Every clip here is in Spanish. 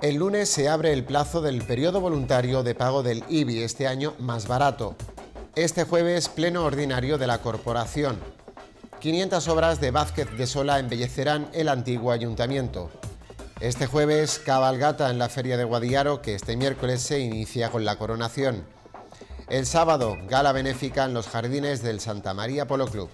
El lunes se abre el plazo del periodo voluntario de pago del IBI, este año más barato. Este jueves, pleno ordinario de la corporación. 500 obras de Vázquez de Sola embellecerán el antiguo ayuntamiento. Este jueves, cabalgata en la Feria de Guadiaro, que este miércoles se inicia con la coronación. El sábado, gala benéfica en los jardines del Santa María Polo Club.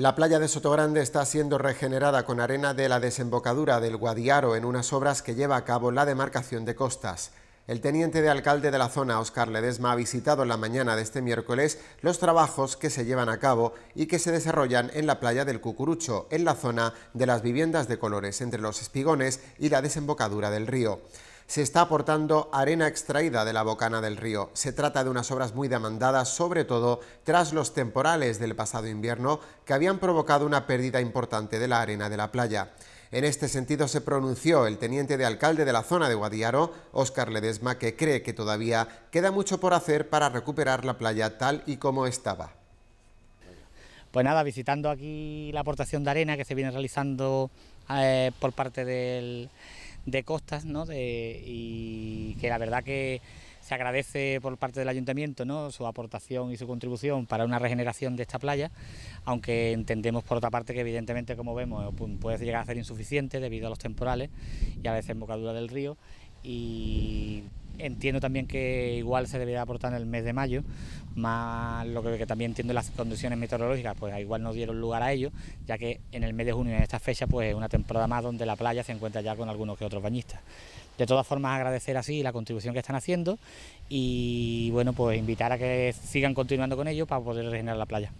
La playa de Sotogrande está siendo regenerada con arena de la desembocadura del Guadiaro en unas obras que lleva a cabo la demarcación de costas. El teniente de alcalde de la zona, Óscar Ledesma, ha visitado en la mañana de este miércoles los trabajos que se llevan a cabo y que se desarrollan en la playa del Cucurucho, en la zona de las viviendas de colores entre los espigones y la desembocadura del río se está aportando arena extraída de la bocana del río. Se trata de unas obras muy demandadas, sobre todo tras los temporales del pasado invierno, que habían provocado una pérdida importante de la arena de la playa. En este sentido se pronunció el teniente de alcalde de la zona de Guadiaro, Óscar Ledesma, que cree que todavía queda mucho por hacer para recuperar la playa tal y como estaba. Pues nada, visitando aquí la aportación de arena que se viene realizando eh, por parte del de costas, ¿no? y que la verdad que se agradece por parte del ayuntamiento ¿no? su aportación y su contribución para una regeneración de esta playa, aunque entendemos por otra parte que evidentemente como vemos pues, puede llegar a ser insuficiente debido a los temporales y a la desembocadura del río y entiendo también que igual se debería aportar en el mes de mayo, más lo que, también entiendo las condiciones meteorológicas, pues igual no dieron lugar a ello, ya que en el mes de junio, en esta fecha, pues es una temporada más donde la playa se encuentra ya con algunos que otros bañistas. De todas formas, agradecer así la contribución que están haciendo y bueno, pues invitar a que sigan continuando con ello para poder regenerar la playa.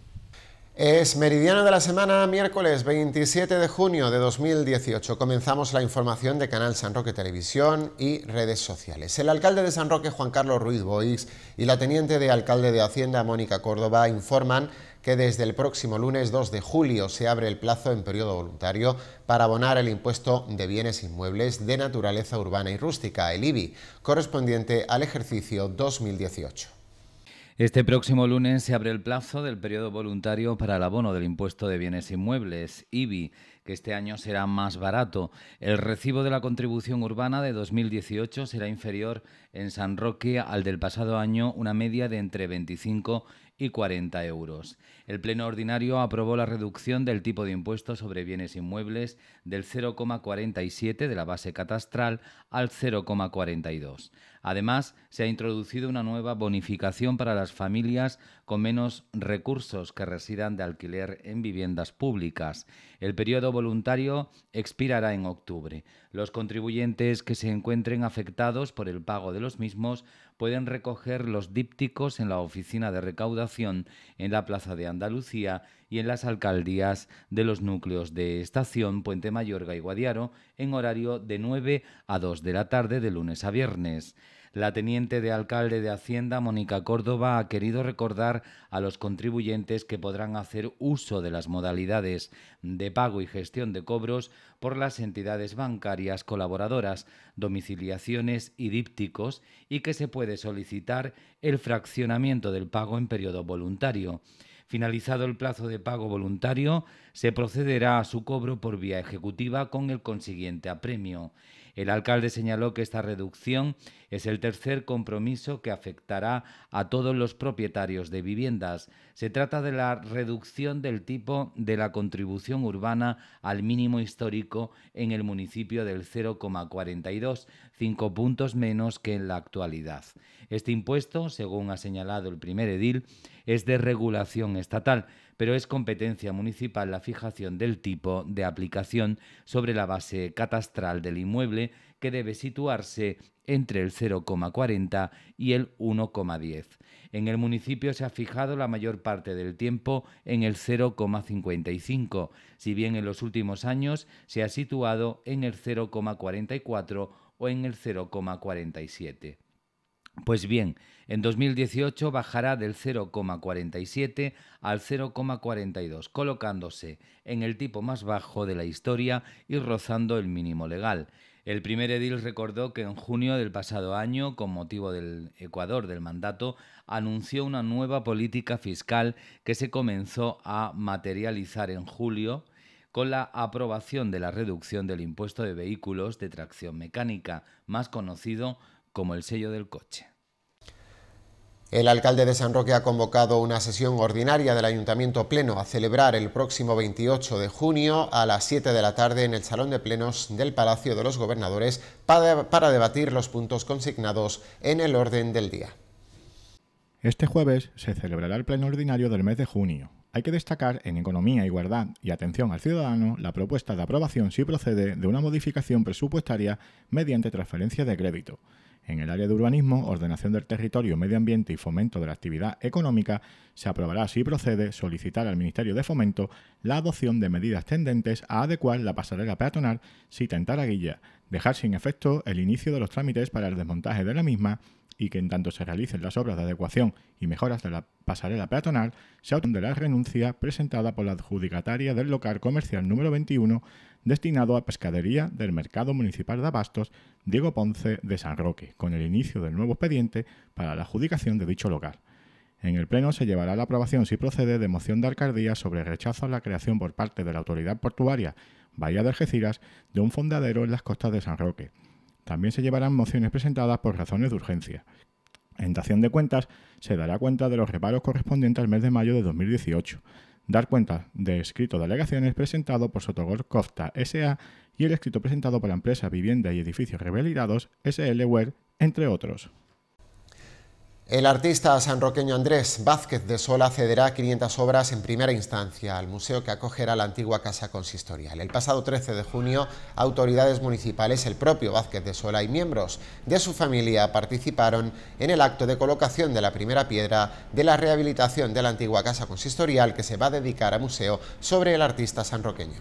Es meridiano de la semana, miércoles 27 de junio de 2018. Comenzamos la información de Canal San Roque Televisión y redes sociales. El alcalde de San Roque, Juan Carlos Ruiz Boix, y la teniente de alcalde de Hacienda, Mónica Córdoba, informan que desde el próximo lunes 2 de julio se abre el plazo en periodo voluntario para abonar el impuesto de bienes inmuebles de naturaleza urbana y rústica, el IBI, correspondiente al ejercicio 2018. Este próximo lunes se abre el plazo del periodo voluntario para el abono del impuesto de bienes inmuebles, IBI, que este año será más barato. El recibo de la contribución urbana de 2018 será inferior en San Roque al del pasado año, una media de entre 25 y 40 euros el Pleno Ordinario aprobó la reducción del tipo de impuesto sobre bienes inmuebles del 0,47 de la base catastral al 0,42. Además, se ha introducido una nueva bonificación para las familias con menos recursos que residan de alquiler en viviendas públicas. El periodo voluntario expirará en octubre. Los contribuyentes que se encuentren afectados por el pago de los mismos pueden recoger los dípticos en la oficina de recaudación, en la Plaza de Andalucía y en las alcaldías de los núcleos de Estación, Puente Mayorga y Guadiaro en horario de 9 a 2 de la tarde de lunes a viernes la teniente de alcalde de Hacienda, Mónica Córdoba, ha querido recordar a los contribuyentes que podrán hacer uso de las modalidades de pago y gestión de cobros por las entidades bancarias colaboradoras, domiciliaciones y dípticos y que se puede solicitar el fraccionamiento del pago en periodo voluntario. Finalizado el plazo de pago voluntario, se procederá a su cobro por vía ejecutiva con el consiguiente apremio. El alcalde señaló que esta reducción es el tercer compromiso que afectará a todos los propietarios de viviendas. Se trata de la reducción del tipo de la contribución urbana al mínimo histórico en el municipio del 0,42 puntos menos que en la actualidad. Este impuesto, según ha señalado el primer edil, es de regulación estatal, pero es competencia municipal la fijación del tipo de aplicación sobre la base catastral del inmueble que debe situarse entre el 0,40 y el 1,10. En el municipio se ha fijado la mayor parte del tiempo en el 0,55, si bien en los últimos años se ha situado en el 0,44 o en el 0,47. Pues bien, en 2018 bajará del 0,47 al 0,42, colocándose en el tipo más bajo de la historia y rozando el mínimo legal. El primer edil recordó que en junio del pasado año, con motivo del Ecuador del mandato, anunció una nueva política fiscal que se comenzó a materializar en julio con la aprobación de la reducción del impuesto de vehículos de tracción mecánica, más conocido como el sello del coche. El alcalde de San Roque ha convocado una sesión ordinaria del Ayuntamiento Pleno a celebrar el próximo 28 de junio a las 7 de la tarde en el Salón de Plenos del Palacio de los Gobernadores para, debatir los puntos consignados en el orden del día. Este jueves se celebrará el Pleno Ordinario del mes de junio, hay que destacar en Economía, Igualdad y Atención al Ciudadano la propuesta de aprobación si procede de una modificación presupuestaria mediante transferencia de crédito. En el área de urbanismo, ordenación del territorio, medio ambiente y fomento de la actividad económica, se aprobará si procede solicitar al Ministerio de Fomento la adopción de medidas tendentes a adecuar la pasarela peatonal si tentara guilla, dejar sin efecto el inicio de los trámites para el desmontaje de la misma y que en tanto se realicen las obras de adecuación y mejoras de la pasarela peatonal, se obtendrá la renuncia presentada por la adjudicataria del local comercial número 21 destinado a pescadería del Mercado Municipal de Abastos Diego Ponce de San Roque, con el inicio del nuevo expediente para la adjudicación de dicho local. En el Pleno se llevará la aprobación, si procede, de moción de alcaldía sobre rechazo a la creación por parte de la autoridad portuaria Bahía de Algeciras de un fondadero en las costas de San Roque también se llevarán mociones presentadas por razones de urgencia. En dación de cuentas, se dará cuenta de los reparos correspondientes al mes de mayo de 2018. Dar cuenta de escrito de alegaciones presentado por Sotogor Kofta S.A. y el escrito presentado por la empresa Vivienda y Edificios Revalidados S.L. entre otros. El artista sanroqueño Andrés Vázquez de Sola cederá 500 obras en primera instancia al museo que acogerá la antigua casa consistorial. El pasado 13 de junio, autoridades municipales, el propio Vázquez de Sola y miembros de su familia participaron en el acto de colocación de la primera piedra de la rehabilitación de la antigua casa consistorial que se va a dedicar a museo sobre el artista sanroqueño.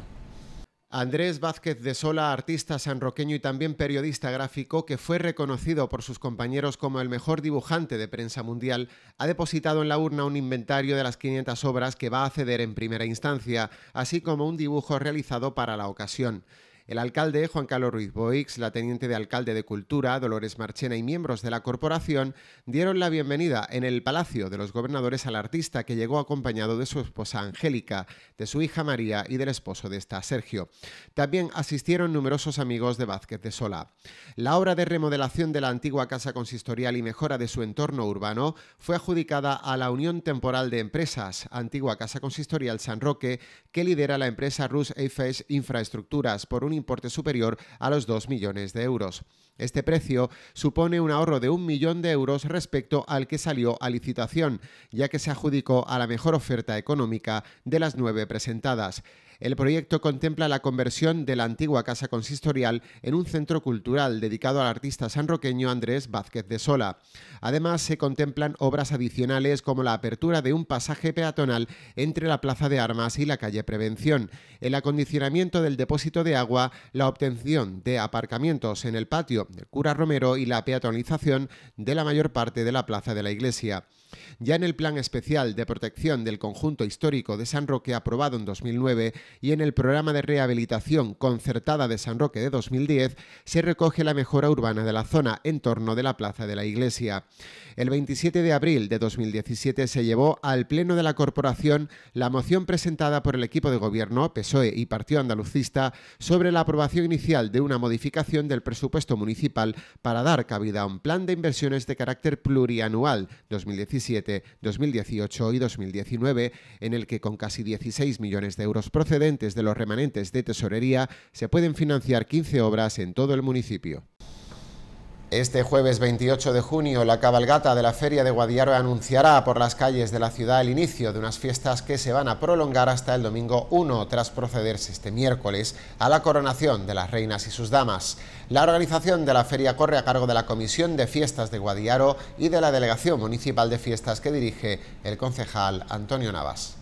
Andrés Vázquez de Sola, artista sanroqueño y también periodista gráfico, que fue reconocido por sus compañeros como el mejor dibujante de prensa mundial, ha depositado en la urna un inventario de las 500 obras que va a ceder en primera instancia, así como un dibujo realizado para la ocasión. El alcalde, Juan Carlos Ruiz Boix, la teniente de alcalde de Cultura, Dolores Marchena y miembros de la corporación dieron la bienvenida en el Palacio de los Gobernadores al artista que llegó acompañado de su esposa Angélica, de su hija María y del esposo de esta, Sergio. También asistieron numerosos amigos de Vázquez de Sola. La obra de remodelación de la antigua casa consistorial y mejora de su entorno urbano fue adjudicada a la Unión Temporal de Empresas, antigua casa consistorial San Roque, que lidera la empresa Rus Eifes Infraestructuras por un importe superior a los 2 millones de euros. Este precio supone un ahorro de un millón de euros respecto al que salió a licitación, ya que se adjudicó a la mejor oferta económica de las nueve presentadas. El proyecto contempla la conversión de la antigua casa consistorial en un centro cultural dedicado al artista sanroqueño Andrés Vázquez de Sola. Además, se contemplan obras adicionales como la apertura de un pasaje peatonal entre la Plaza de Armas y la calle Prevención, el acondicionamiento del depósito de agua la obtención de aparcamientos en el patio del cura Romero y la peatonalización de la mayor parte de la plaza de la iglesia. Ya en el Plan Especial de Protección del Conjunto Histórico de San Roque aprobado en 2009 y en el Programa de Rehabilitación Concertada de San Roque de 2010 se recoge la mejora urbana de la zona en torno de la Plaza de la Iglesia. El 27 de abril de 2017 se llevó al Pleno de la Corporación la moción presentada por el equipo de gobierno, PSOE y Partido Andalucista sobre la aprobación inicial de una modificación del presupuesto municipal para dar cabida a un plan de inversiones de carácter plurianual 2017 2017, 2018 y 2019, en el que con casi 16 millones de euros procedentes de los remanentes de tesorería se pueden financiar 15 obras en todo el municipio. Este jueves 28 de junio, la cabalgata de la Feria de Guadiaro anunciará por las calles de la ciudad el inicio de unas fiestas que se van a prolongar hasta el domingo 1, tras procederse este miércoles a la coronación de las reinas y sus damas. La organización de la feria corre a cargo de la Comisión de Fiestas de Guadiaro y de la Delegación Municipal de Fiestas que dirige el concejal Antonio Navas.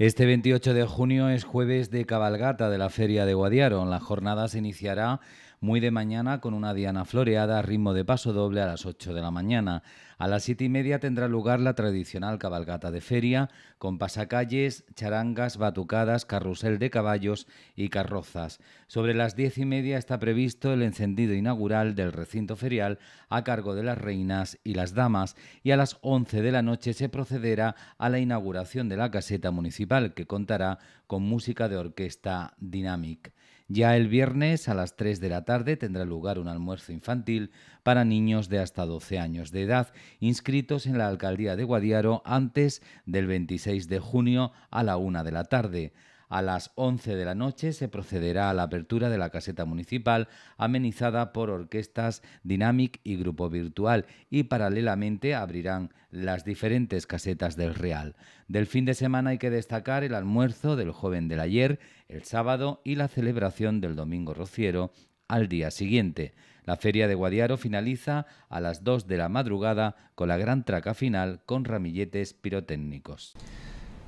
Este 28 de junio es jueves de cabalgata de la Feria de Guadiaro. La jornada se iniciará muy de mañana con una diana floreada a ritmo de paso doble a las 8 de la mañana. A las 7 y media tendrá lugar la tradicional cabalgata de feria con pasacalles, charangas, batucadas, carrusel de caballos y carrozas. Sobre las 10 y media está previsto el encendido inaugural del recinto ferial a cargo de las reinas y las damas y a las 11 de la noche se procederá a la inauguración de la caseta municipal que contará con música de orquesta Dynamic. Ya el viernes a las 3 de la tarde tendrá lugar un almuerzo infantil para niños de hasta 12 años de edad inscritos en la Alcaldía de Guadiaro antes del 26 de junio a la 1 de la tarde. A las 11 de la noche se procederá a la apertura de la caseta municipal amenizada por orquestas Dynamic y Grupo Virtual y paralelamente abrirán las diferentes casetas del Real. Del fin de semana hay que destacar el almuerzo del joven del ayer, el sábado y la celebración del domingo rociero al día siguiente. La feria de Guadiaro finaliza a las 2 de la madrugada con la gran traca final con ramilletes pirotécnicos.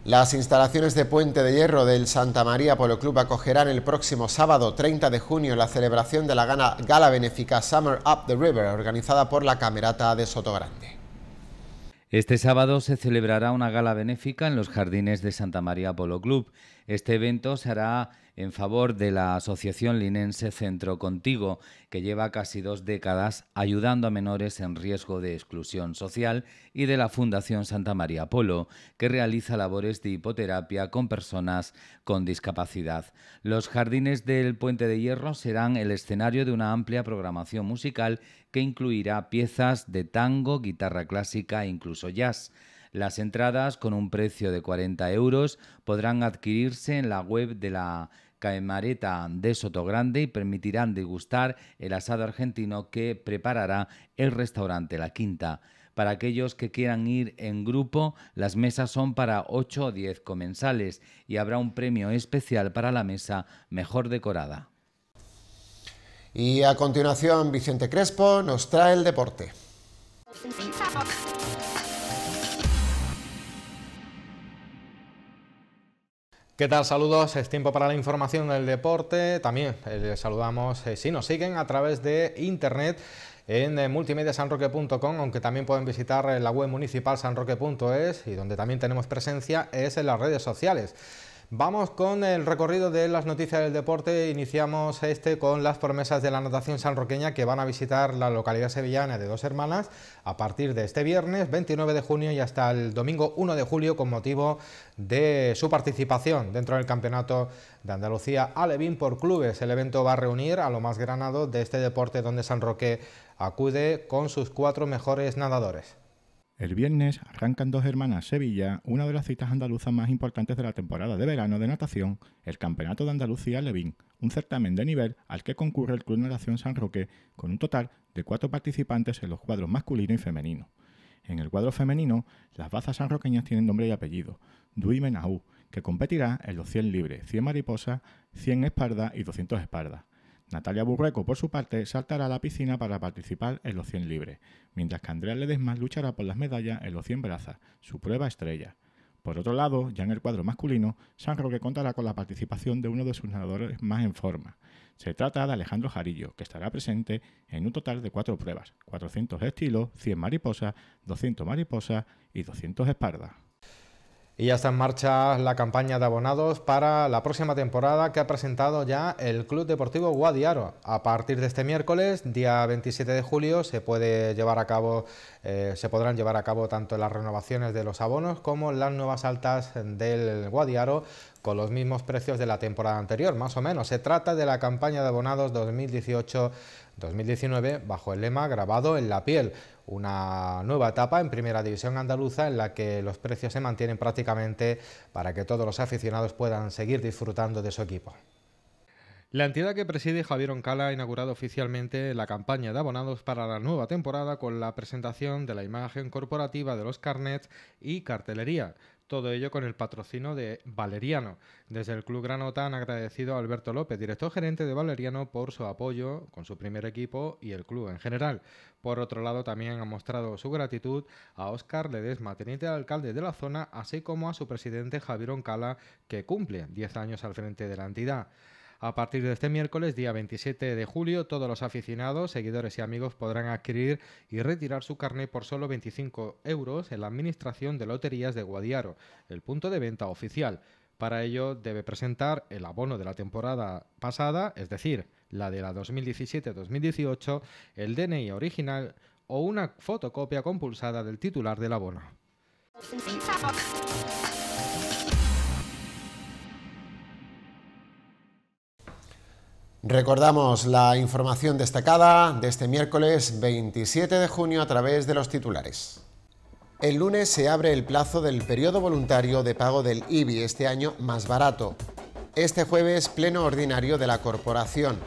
Las instalaciones de Puente de Hierro del Santa María Polo Club acogerán el próximo sábado 30 de junio la celebración de la gala, benéfica Summer Up the River organizada por la Camerata de Sotogrande. Este sábado se celebrará una gala benéfica en los jardines de Santa María Polo Club. Este evento será en favor de la Asociación Linense Centro Contigo, que lleva casi dos décadas ayudando a menores en riesgo de exclusión social, y de la Fundación Santa María Polo, que realiza labores de hipoterapia con personas con discapacidad. Los jardines del Puente de Hierro serán el escenario de una amplia programación musical que incluirá piezas de tango, guitarra clásica e incluso jazz. Las entradas, con un precio de 40 euros, podrán adquirirse en la web de la Mareta de Sotogrande y permitirán degustar el asado argentino que preparará el restaurante La Quinta. Para aquellos que quieran ir en grupo, las mesas son para 8 o 10 comensales y habrá un premio especial para la mesa mejor decorada. Y a continuación, Vicente Crespo nos trae el deporte. ¿Qué tal? Saludos, es tiempo para la información del deporte. También eh, les saludamos eh, si nos siguen a través de internet en multimedia eh, multimediasanroque.com, aunque también pueden visitar la web municipal sanroque.es y donde también tenemos presencia es en las redes sociales. Vamos con el recorrido de las noticias del deporte. Iniciamos este con las promesas de la natación sanroqueña que van a visitar la localidad sevillana de Dos Hermanas a partir de este viernes 29 de junio y hasta el domingo 1 de julio con motivo de su participación dentro del Campeonato de Andalucía Alevín por clubes. El evento va a reunir a lo más granado de este deporte donde San Roque acude con sus cuatro mejores nadadores. El viernes arrancan dos hermanas Sevilla, una de las citas andaluzas más importantes de la temporada de verano de natación, el Campeonato de Andalucía Levin, un certamen de nivel al que concurre el Club Natación San Roque, con un total de cuatro participantes en los cuadros masculino y femenino. En el cuadro femenino, las bazas sanroqueñas tienen nombre y apellido, Dui que competirá en los 100 libres, 100 mariposas, 100 espardas y 200 espardas. Natalia Burreco, por su parte, saltará a la piscina para participar en los 100 libres, mientras que Andrea Ledesma luchará por las medallas en los 100 brazas, su prueba estrella. Por otro lado, ya en el cuadro masculino, San Roque contará con la participación de uno de sus nadadores más en forma. Se trata de Alejandro Jarillo, que estará presente en un total de cuatro pruebas, 400 estilos, 100 mariposas, 200 mariposas y 200 espardas. Y ya está en marcha la campaña de abonados para la próxima temporada que ha presentado ya el Club Deportivo Guadiaro. A partir de este miércoles, día 27 de julio, se, puede llevar a cabo, eh, se podrán llevar a cabo tanto las renovaciones de los abonos como las nuevas altas del Guadiaro con los mismos precios de la temporada anterior, más o menos. Se trata de la campaña de abonados 2018 2019 bajo el lema Grabado en la piel, una nueva etapa en Primera División Andaluza en la que los precios se mantienen prácticamente para que todos los aficionados puedan seguir disfrutando de su equipo. La entidad que preside Javier Oncala ha inaugurado oficialmente la campaña de abonados para la nueva temporada con la presentación de la imagen corporativa de los carnets y cartelería. Todo ello con el patrocino de Valeriano. Desde el Club Granota han agradecido a Alberto López, director gerente de Valeriano, por su apoyo con su primer equipo y el club en general. Por otro lado, también han mostrado su gratitud a Óscar Ledesma, teniente alcalde de la zona, así como a su presidente Javier Oncala, que cumple 10 años al frente de la entidad. A partir de este miércoles, día 27 de julio, todos los aficionados, seguidores y amigos podrán adquirir y retirar su carnet por solo 25 euros en la Administración de Loterías de Guadiaro, el punto de venta oficial. Para ello debe presentar el abono de la temporada pasada, es decir, la de la 2017-2018, el DNI original o una fotocopia compulsada del titular del abono. Recordamos la información destacada de este miércoles 27 de junio a través de los titulares. El lunes se abre el plazo del periodo voluntario de pago del IBI este año más barato. Este jueves pleno ordinario de la corporación.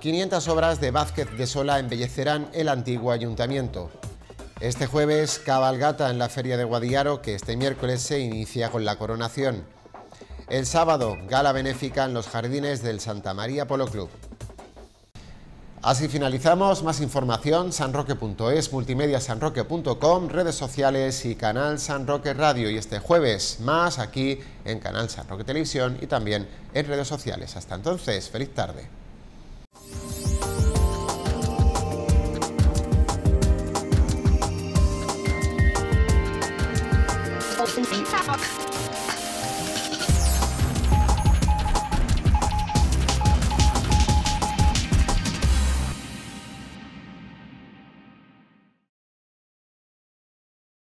500 obras de Vázquez de Sola embellecerán el antiguo ayuntamiento. Este jueves cabalgata en la feria de Guadiaro que este miércoles se inicia con la coronación. El sábado, gala benéfica en los jardines del Santa María Polo Club. Así finalizamos. Más información, sanroque.es, multimedia sanroque.com, redes sociales y canal San Roque Radio. Y este jueves más aquí en Canal Sanroque Televisión y también en redes sociales. Hasta entonces, feliz tarde.